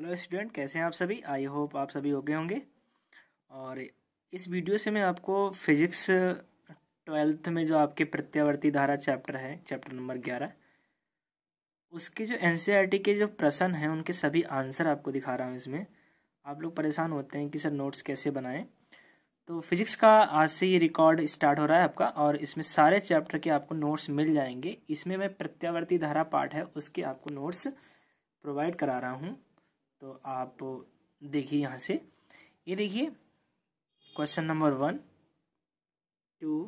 hello student कैसे हैं आप सभी आई होप आप सभी हो गए होंगे और इस वीडियो से मैं आपको फिजिक्स ट्वेल्थ में जो आपके प्रत्यावर्ती धारा चैप्टर है चैप्टर नंबर ग्यारह उसके जो एन e के जो प्रश्न हैं उनके सभी आंसर आपको दिखा रहा हूँ इसमें आप लोग परेशान होते हैं कि सर नोट्स कैसे बनाएं तो फिजिक्स का आज से ये रिकॉर्ड स्टार्ट हो रहा है आपका और इसमें सारे चैप्टर के आपको नोट्स मिल जाएंगे इसमें मैं प्रत्यावर्ती धारा पार्ट है उसके आपको नोट्स प्रोवाइड करा रहा हूँ तो आप देखिए यहाँ से ये देखिए क्वेश्चन नंबर वन टू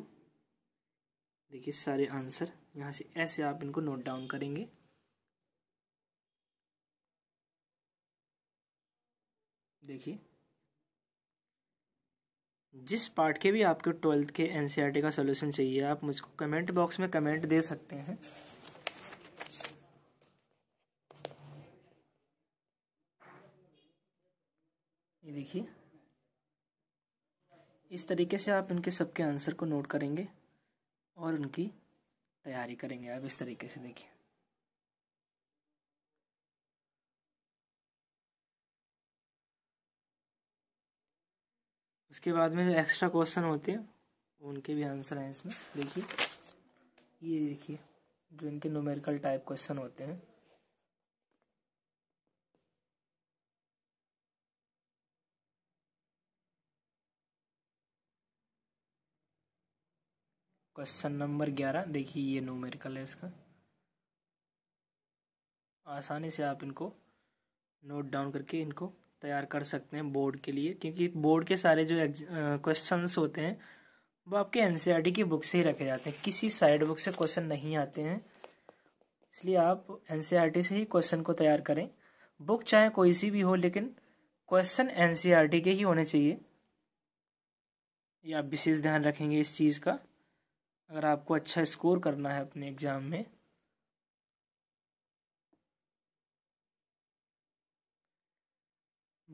देखिए सारे आंसर यहाँ से ऐसे आप इनको नोट डाउन करेंगे देखिए जिस पार्ट के भी आपको ट्वेल्थ के एनसीईआरटी e का सोल्यूशन चाहिए आप मुझको कमेंट बॉक्स में कमेंट दे सकते हैं ये देखिए इस तरीके से आप इनके सबके आंसर को नोट करेंगे और उनकी तैयारी करेंगे आप इस तरीके से देखिए उसके बाद में जो एक्स्ट्रा क्वेश्चन होते हैं उनके भी आंसर हैं इसमें देखिए ये देखिए जो इनके न्यूमेरिकल टाइप क्वेश्चन होते हैं क्वेश्चन नंबर ग्यारह देखिए ये नोमेरिकल है इसका आसानी से आप इनको नोट डाउन करके इनको तैयार कर सकते हैं बोर्ड के लिए क्योंकि बोर्ड के सारे जो क्वेश्चन होते हैं वो आपके एन e की बुक से ही रखे जाते हैं किसी साइड बुक से क्वेश्चन नहीं आते हैं इसलिए आप एन e से ही क्वेश्चन को तैयार करें बुक चाहे कोई सी भी हो लेकिन क्वेश्चन एन e के ही होने चाहिए ये आप विशेष ध्यान रखेंगे इस चीज़ का अगर आपको अच्छा स्कोर करना है अपने एग्ज़ाम में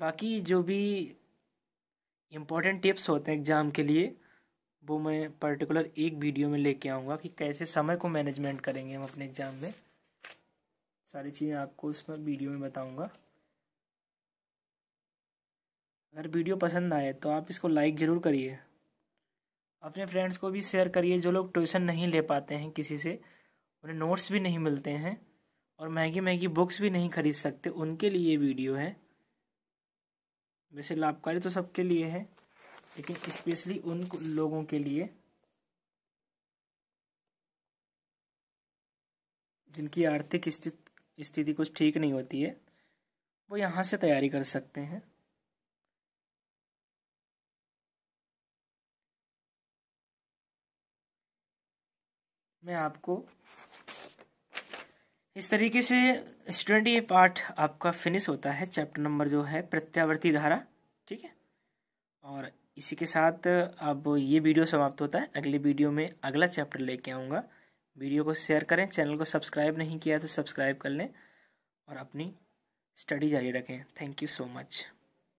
बाकी जो भी इम्पोर्टेंट टिप्स होते हैं एग्ज़ाम के लिए वो मैं पर्टिकुलर एक वीडियो में लेके आऊँगा कि कैसे समय को मैनेजमेंट करेंगे हम अपने एग्ज़ाम में सारी चीज़ें आपको उसमें वीडियो में बताऊँगा अगर वीडियो पसंद आए तो आप इसको लाइक ज़रूर करिए अपने फ्रेंड्स को भी शेयर करिए जो लोग ट्यूशन नहीं ले पाते हैं किसी से उन्हें नोट्स भी नहीं मिलते हैं और महंगी महंगी बुक्स भी नहीं खरीद सकते उनके लिए वीडियो है वैसे लाभकारी तो सबके लिए है लेकिन स्पेशली उन लोगों के लिए जिनकी आर्थिक स्थिति कुछ ठीक नहीं होती है वो यहाँ से तैयारी कर सकते हैं मैं आपको इस तरीके से स्टूडेंट ये पार्ट आपका फिनिश होता है चैप्टर नंबर जो है प्रत्यावर्ती धारा ठीक है और इसी के साथ अब ये वीडियो समाप्त होता है अगले वीडियो में अगला चैप्टर लेके आऊँगा वीडियो को शेयर करें चैनल को सब्सक्राइब नहीं किया तो सब्सक्राइब कर लें और अपनी स्टडी जारी रखें थैंक यू सो मच